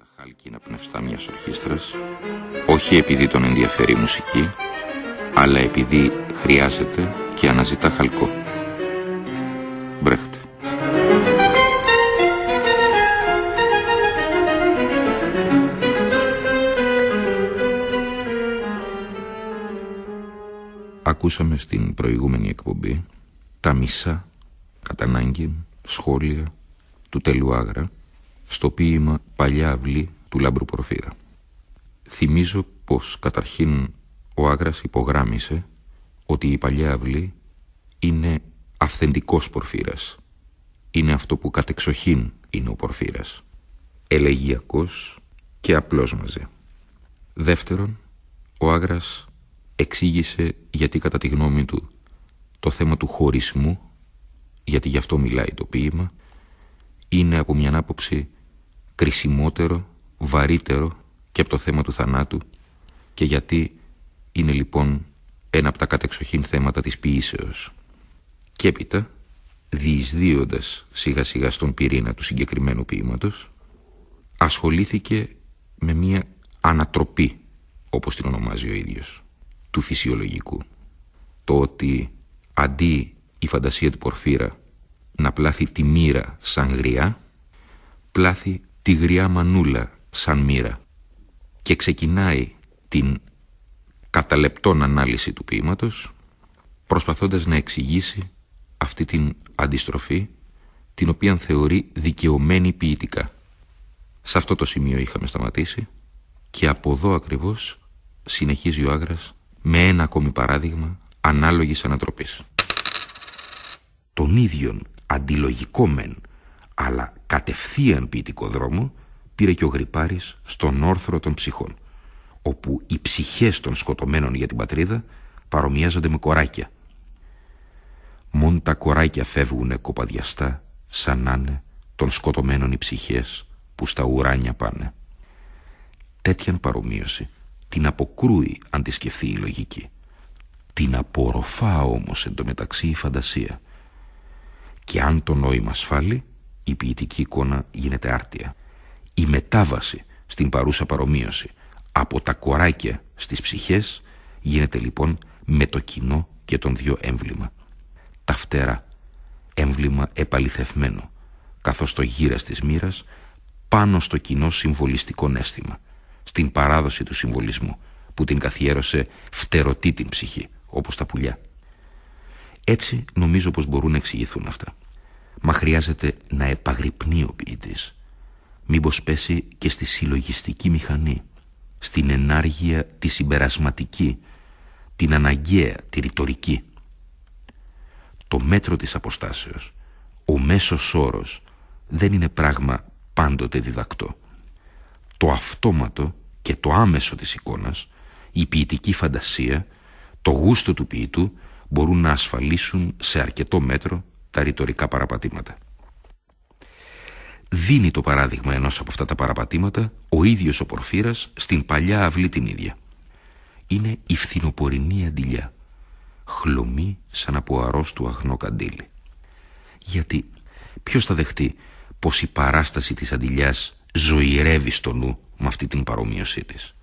τα χάλκινα πνευστά μιας ορχήστρας, όχι επειδή τον ενδιαφέρει η μουσική, αλλά επειδή χρειάζεται και αναζητά χαλκό. Μπρέχτε. Ακούσαμε στην προηγούμενη εκπομπή τα μισά, κατανάγκη, σχόλια του Τελουάγρα, στο ποίημα «Παλιά αυλή» του Λάμπρου Πορφύρα. Θυμίζω πως καταρχήν ο Άγρας υπογράμμισε ότι η παλιά αυλή είναι αυθεντικός Πορφύρας. Είναι αυτό που κατεξοχήν είναι ο Πορφύρας. Ελεγιακός και απλός μαζί. Δεύτερον, ο Άγρας εξήγησε γιατί κατά τη γνώμη του το θέμα του χωρισμού, γιατί γι' αυτό μιλάει το ποίημα, είναι από μια άποψη κρισιμότερο, βαρύτερο και από το θέμα του θανάτου και γιατί είναι λοιπόν ένα από τα κατεξοχήν θέματα της ποιήσεως. Και έπειτα, διεισδύοντας σιγά σιγά στον πυρήνα του συγκεκριμένου ποίηματος, ασχολήθηκε με μια ανατροπή, όπως την ονομάζει ο ίδιος, του φυσιολογικού. Το ότι αντί η φαντασία του Πορφύρα να πλάθει τη μοίρα σαν γριά, πλάθει τη γριά μανούλα σαν μοίρα και ξεκινάει την καταλεπτόν ανάλυση του ποίηματος προσπαθώντας να εξηγήσει αυτή την αντιστροφή την οποία θεωρεί δικαιωμένη ποιητικά. Σε αυτό το σημείο είχαμε σταματήσει και από εδώ ακριβώς συνεχίζει ο Άγρας με ένα ακόμη παράδειγμα ανάλογης ανατροπής. Τον ίδιον αντιλογικό μεν, αλλά κατευθείαν ποιητικό δρόμο πήρε και ο Γρυπάρης στον όρθρο των ψυχών όπου οι ψυχές των σκοτωμένων για την πατρίδα παρομοιάζονται με κοράκια. Μόν τα κοράκια φεύγουνε κοπαδιαστά σαν να είναι των σκοτωμένων οι ψυχές που στα ουράνια πάνε. Τέτοιαν παρομοίωση την αποκρούει αν τη σκεφτεί η λογική. Την απορροφά όμως εντωμεταξύ η φαντασία. Και αν το νόημα σφάλει, η ποιητική εικόνα γίνεται άρτια. Η μετάβαση στην παρούσα παρομοίωση από τα κοράκια στις ψυχές γίνεται λοιπόν με το κοινό και τον δύο έμβλημα. Τα φτερά, έμβλημα επαληθευμένο, καθώς το γύρα της μοίρας πάνω στο κοινό συμβολιστικό αίσθημα, στην παράδοση του συμβολισμού που την καθιέρωσε φτερωτή την ψυχή, όπως τα πουλιά. Έτσι νομίζω πως μπορούν να εξηγηθούν αυτά μα χρειάζεται να επαγρυπνεί ο ποιητής. Μήπως πέσει και στη συλλογιστική μηχανή, στην ενάργεια τη συμπερασματική, την αναγκαία, τη ρητορική. Το μέτρο της αποστάσεως, ο μέσος όρος, δεν είναι πράγμα πάντοτε διδακτό. Το αυτόματο και το άμεσο της εικόνας, η ποιητική φαντασία, το γούστο του ποιητού μπορούν να ασφαλίσουν σε αρκετό μέτρο τα ρητορικά παραπατήματα. Δίνει το παράδειγμα ενός από αυτά τα παραπατήματα ο ίδιος ο Πορφύρας στην παλιά αυλή την ίδια. Είναι η φθινοπορεινή αντιλιά, χλωμή σαν από αρρώστου αγνό καντήλι. Γιατί ποιος θα δεχτεί πως η παράσταση της αντιλιάς ζωηρεύει στο νου με αυτή την παρομοίωσή της.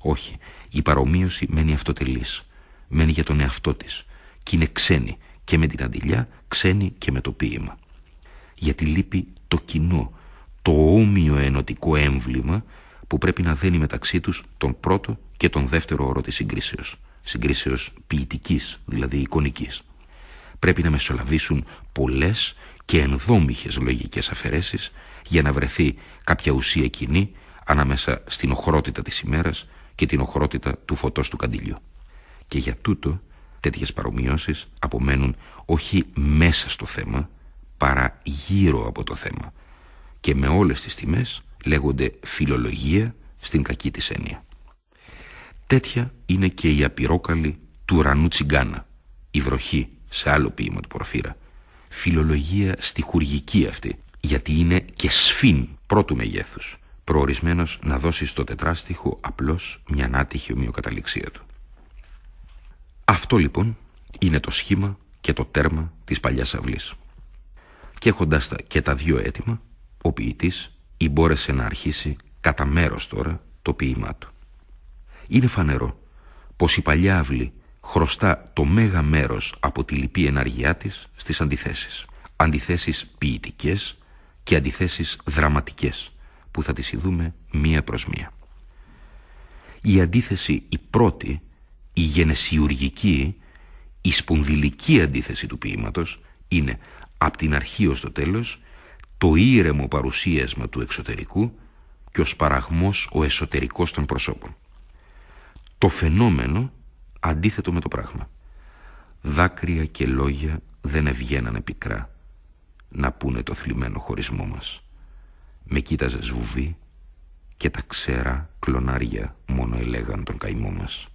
Όχι, η παρομοίωση μένει αυτοτελής, μένει για τον εαυτό της και είναι ξένη και με την αντιλιά, ξένη και με το ποίημα. Γιατί λείπει το κοινό, το όμοιο ενωτικό έμβλημα που πρέπει να δένει μεταξύ τους τον πρώτο και τον δεύτερο όρο της συγκρίσεως. Συγκρίσεως ποιητικής, δηλαδή εικονικής. Πρέπει να μεσολαβήσουν πολλές και ενδόμηχες λογικές αφαιρέσεις για να βρεθεί κάποια ουσία κοινή ανάμεσα στην οχρότητα της ημέρας και την οχρότητα του φωτός του καντιλιού. Και για τούτο τέτοιες παρομοιώσεις απομένουν όχι μέσα στο θέμα παρά γύρω από το θέμα και με όλες τις τιμές λέγονται φιλολογία στην κακή της έννοια. Τέτοια είναι και η απειρόκαλη του ουρανού τσιγκάνα, η βροχή σε άλλο ποίημα του Πορφύρα. Φιλολογία στιχουργική αυτή, γιατί είναι και σφήν πρώτου μεγέθους, προορισμένος να δώσει στο τετράστιχο απλώς μια ανάτυχη ομοιοκαταληξία του. Αυτό λοιπόν είναι το σχήμα και το τέρμα της παλιάς αυλής. Και έχοντας και τα δύο έτοιμα, ο ποιητής μπόρεσε να αρχίσει κατά μέρος τώρα το ποίημά του. Είναι φανερό πως η παλιά αυλή χρωστά το μέγα μέρος από τη λυπή εναργειά της στις αντιθέσεις. Αντιθέσεις ποιητικές και αντιθέσεις δραματικές που θα τις ειδούμε μία προς μία. Η αντίθεση η πρώτη η γενεσιουργική, η σπονδυλική αντίθεση του ποίηματος είναι από την αρχή ως το τέλος το ήρεμο παρουσίασμα του εξωτερικού και ο παραγμός ο εσωτερικός των προσώπων. Το φαινόμενο αντίθετο με το πράγμα. Δάκρυα και λόγια δεν ευγαίνανε πικρά να πούνε το θλιμμένο χωρισμό μας. Με κοίταζες σβουβή και τα ξέρα κλονάρια μόνο ελέγαν τον καημό μας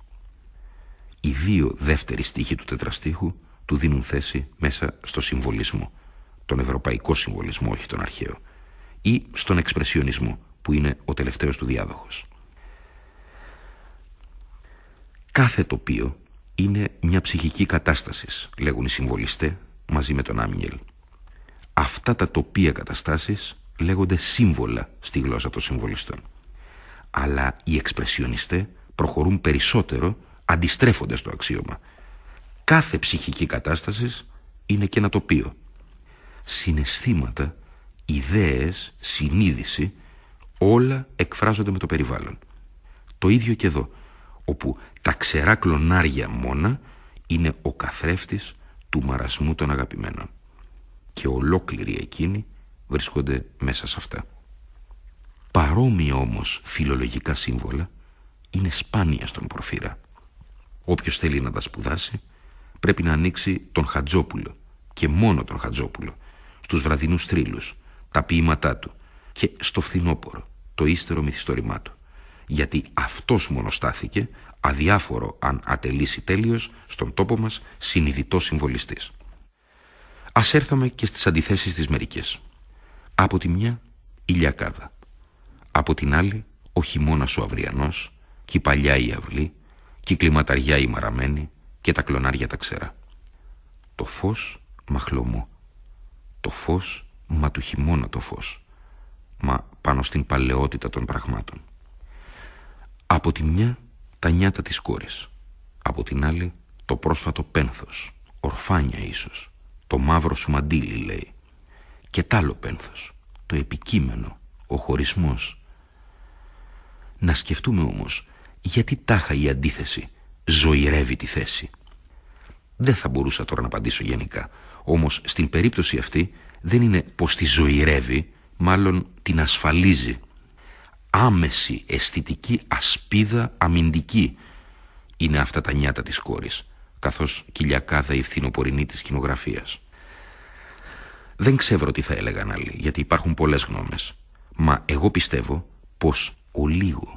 οι δύο δεύτεροι στίχοι του τετραστίχου του δίνουν θέση μέσα στο συμβολισμό, τον ευρωπαϊκό συμβολισμό, όχι τον αρχαίο, ή στον εξπρεσιονισμό, που είναι ο τελευταίος του διάδοχος. Κάθε τοπίο είναι μια ψυχική κατάστασης, λέγουν οι συμβολιστές μαζί με τον Άμιγελ. Αυτά τα τοπία καταστάσεις λέγονται σύμβολα στη γλώσσα των συμβολιστών. Αλλά οι εξπρεσιονιστές προχωρούν περισσότερο αντιστρέφονται στο αξίωμα. Κάθε ψυχική κατάστασης είναι και ένα τοπίο. Συναισθήματα, ιδέες, συνείδηση, όλα εκφράζονται με το περιβάλλον. Το ίδιο και εδώ, όπου τα ξερά κλονάρια μόνα είναι ο καθρέφτης του μαρασμού των αγαπημένων. Και ολόκληροι εκείνοι βρίσκονται μέσα σε αυτά. Παρόμοια όμως φιλολογικά σύμβολα είναι σπάνια στον Προφύρα. Όποιος θέλει να τα σπουδάσει πρέπει να ανοίξει τον Χατζόπουλο και μόνο τον Χατζόπουλο στους βραδινούς θρύλους, τα ποίηματά του και στο φθινόπορο, το ύστερο μυθιστορημά του. Γιατί αυτός μονοστάθηκε, αδιάφορο αν ατελήσει τέλειος, στον τόπο μας συνειδητός συμβολιστής. Ας έρθουμε και στις αντιθέσεις της μερικές. Από τη μια, ηλιακάδα. Από την άλλη, ο χειμώνας ο αυριανός και η παλιά η αυλή κυκλιματαριά η μαραμένη και τα κλονάρια τα ξέρα. Το φως μαχλωμό, το φως μα του χειμώνα το φως, μα πάνω στην παλαιότητα των πραγμάτων. Από τη μια τα νιάτα της κόρης, από την άλλη το πρόσφατο πένθος, ορφάνια ίσως, το μαύρο σου μαντήλι λέει, και τ' άλλο πένθος, το επικείμενο, ο χωρισμός. Να σκεφτούμε όμως γιατί τάχα η αντίθεση ζωηρεύει τη θέση. Δεν θα μπορούσα τώρα να απαντήσω γενικά, όμως στην περίπτωση αυτή δεν είναι πως τη ζωηρεύει, μάλλον την ασφαλίζει. Άμεση αισθητική ασπίδα αμυντική είναι αυτά τα νιάτα της κόρης, καθώς κοιλιακάδα η φθινοπορεινή της κοινογραφίας. Δεν ξέρω τι θα έλεγαν άλλοι, γιατί υπάρχουν πολλές γνώμες, μα εγώ πιστεύω πως ο λίγο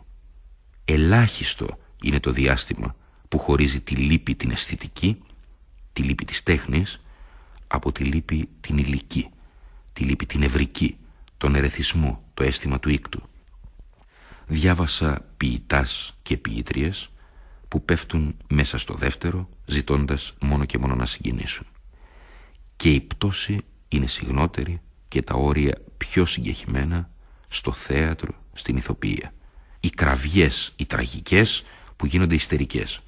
ελάχιστο είναι το διάστημα που χωρίζει τη λύπη την αισθητική, τη λύπη της τέχνης, από τη λύπη την ηλική, τη λύπη την ευρική, τον ερεθισμό, το αίσθημα του ίκτου. Διάβασα ποιητάς και ποιήτριες που πέφτουν μέσα στο δεύτερο ζητώντας μόνο και μόνο να συγκινήσουν. Και η πτώση είναι συγνώτερη και τα όρια πιο συγκεχημένα στο θέατρο, στην ηθοποιία οι κραυγές, οι τραγικές που γίνονται ιστερικές,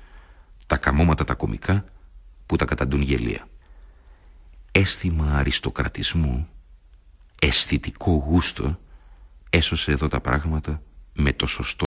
τα καμώματα τα κομικά που τα καταντούν γελία. Αίσθημα αριστοκρατισμού, αισθητικό γούστο, έσωσε εδώ τα πράγματα με το σωστό